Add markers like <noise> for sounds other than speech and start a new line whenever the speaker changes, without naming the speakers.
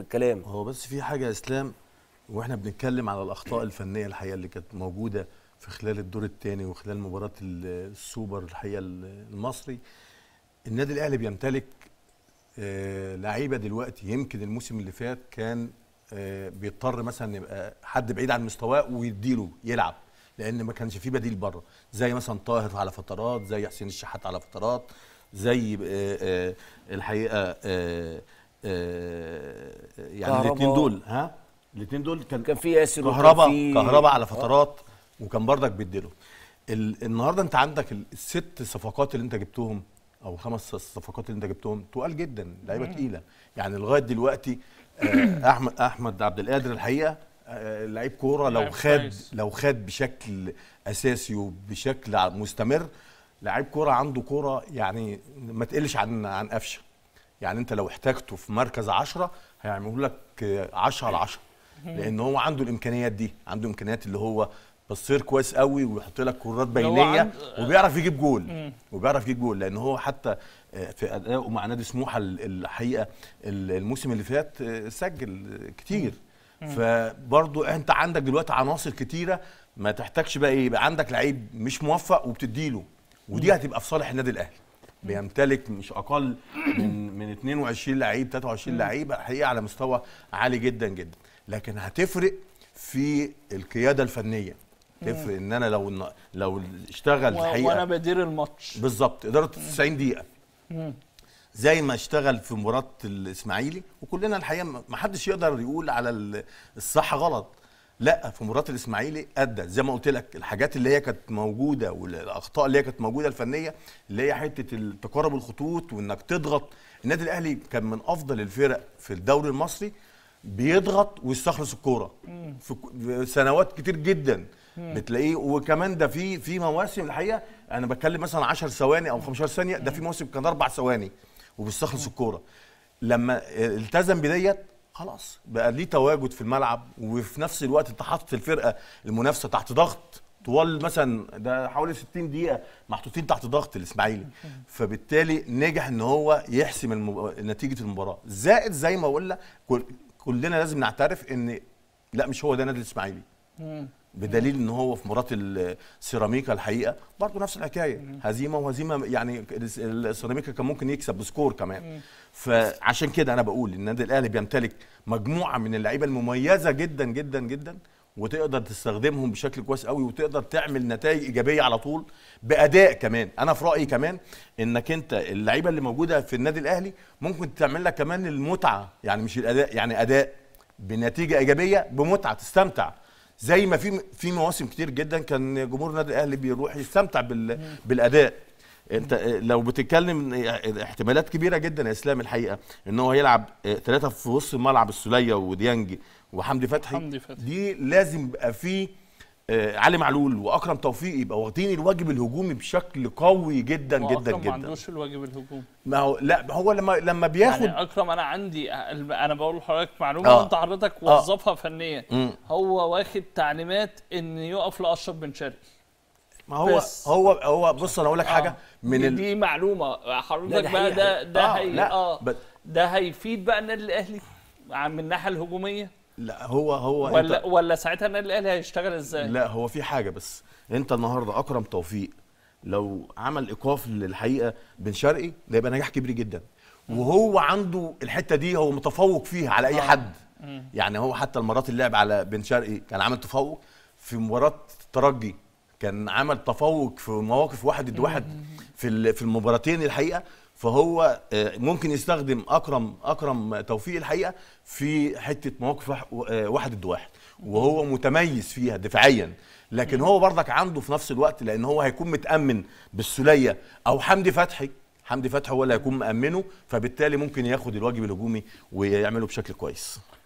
في الكلام هو بس في حاجه يا اسلام واحنا بنتكلم على الاخطاء الفنيه الحقيقه اللي كانت موجوده في خلال الدور الثاني وخلال مباراه السوبر الحقيقه المصري النادي الاهلي بيمتلك آه، لعيبه دلوقتي يمكن الموسم اللي فات كان آه، بيضطر مثلا يبقى حد بعيد عن مستواه ويديله يلعب لان ما كانش فيه بديل بره زي مثلا طاهر على فترات زي حسين الشحات على فترات زي آه، الحقيقه آه، يعني الاثنين دول ها الاثنين دول كان كان في ياسر كهرباء كهرباء على آه. فترات وكان بردك بيديله النهارده انت عندك الست صفقات اللي انت جبتهم او خمس صفقات اللي انت جبتهم تقال جدا لعيبه تقيله يعني لغايه دلوقتي آه، <coughs> احمد احمد عبد القادر الحقيقه لعيب كوره لو خد لو خد بشكل اساسي وبشكل مستمر لعيب كوره عنده كوره يعني ما تقلش عن عن قفشه يعني انت لو احتاجته في مركز 10 هيعمله لك 10 على 10 لان هو عنده الامكانيات دي عنده امكانيات اللي هو بصير كويس قوي ويحط لك كرات بينيه وبيعرف يجيب جول وبيعرف يجيب جول لان هو حتى في ادائه مع نادي سموحه الحقيقه الموسم اللي فات آه، سجل كتير فبرضه انت عندك دلوقتي عناصر كتيره ما تحتاجش بقى ايه يبقى عندك لعيب مش موفق وبتديله ودي هتبقى في صالح النادي الاهلي بيمتلك مش اقل من <clears throat> من 22 لعيب 23 لعيب حقيقه على مستوى عالي جدا جدا لكن هتفرق في القياده الفنيه تفرق ان انا لو لو اشتغل الحقيقه وانا بدير الماتش بالظبط اداره 90 دقيقه زي ما اشتغل في مباراه الاسماعيلي وكلنا الحقيقه ما حدش يقدر يقول على الصح غلط لا في مباراه الاسماعيلي ادى زي ما قلت لك الحاجات اللي هي كانت موجوده والاخطاء اللي هي كانت موجوده الفنيه اللي هي حته تقارب الخطوط وانك تضغط النادي الاهلي كان من افضل الفرق في الدوري المصري بيضغط ويستخلص الكوره في سنوات كتير جدا بتلاقيه وكمان ده في في مواسم الحقيقه انا بتكلم مثلا 10 ثواني او 15 ثانيه ده في موسم كان اربع ثواني وبيستخلص الكوره لما آه، التزم بديت خلاص بقى ليه تواجد في الملعب وفي نفس الوقت انت حاطط الفرقه المنافسه تحت ضغط طوال مثلا ده حوالي 60 دقيقه محطوطين تحت ضغط الاسماعيلي فبالتالي نجح ان هو يحسم المب... نتيجه المباراه زائد زي ما قلنا كل... كلنا لازم نعترف ان لا مش هو ده نادي الاسماعيلي بدليل ان هو في مباراه السيراميكا الحقيقه برضه نفس الحكايه هزيمه وهزيمه يعني السيراميكا كان ممكن يكسب بسكور كمان فعشان كده انا بقول النادي الاهلي بيمتلك مجموعه من اللعيبه المميزه جدا جدا جدا وتقدر تستخدمهم بشكل كويس قوي وتقدر تعمل نتائج ايجابيه على طول باداء كمان انا في رايي كمان انك انت اللعيبه اللي موجوده في النادي الاهلي ممكن تعمل لك كمان المتعه يعني مش الاداء يعني اداء بنتيجه ايجابيه بمتعه تستمتع زي ما في في مواسم كتير جدا كان جمهور النادي الاهلي بيروح يستمتع بال بالاداء انت لو بتتكلم احتمالات كبيره جدا يا اسلام الحقيقه ان هو هيلعب ثلاثه في وسط الملعب السوليه وديانج وحمدي فتحي حمدي فتحي دي لازم يبقى فيه آه، علي معلول واكرم توفيق يبقى واخدين الواجب الهجومي بشكل قوي جدا جدا جدا ما عندوش الواجب الهجومي ما هو لا هو لما لما بياخد يعني اكرم انا عندي انا بقول لحضرتك معلومه آه. انت حضرتك وظفها آه. فنيا هو واخد تعليمات ان يقف لاشرف بن شرقي ما هو بس. هو هو بص انا اقول لك آه. حاجه من ال... دي معلومه حضرتك بقى ده ده آه. هي... اه ده هيفيد بقى النادي الاهلي من الناحيه الهجوميه لا هو هو ولا انت ولا ساعتها النادي الاهلي هيشتغل ازاي؟ لا هو في حاجه بس انت النهارده اكرم توفيق لو عمل ايقاف للحقيقه بن شرقي ده يبقى نجاح كبير جدا وهو عنده الحته دي هو متفوق فيها على اي آه. حد يعني هو حتى المرات اللي لعب على بن شرقي كان عامل تفوق في مباراه الترجي كان عمل تفوق في مواقف واحد ضد واحد في في المباراتين الحقيقه فهو آه، ممكن يستخدم اكرم اكرم توفيق الحقيقه في حته مواقف آه، واحد ضد واحد وهو متميز فيها دفاعيا لكن هو برضك عنده في نفس الوقت لان هو هيكون متامن بالسليه او حمدي فتحي حمدي فتحي هو اللي هيكون مامنه فبالتالي ممكن ياخد الواجب الهجومي ويعمله بشكل كويس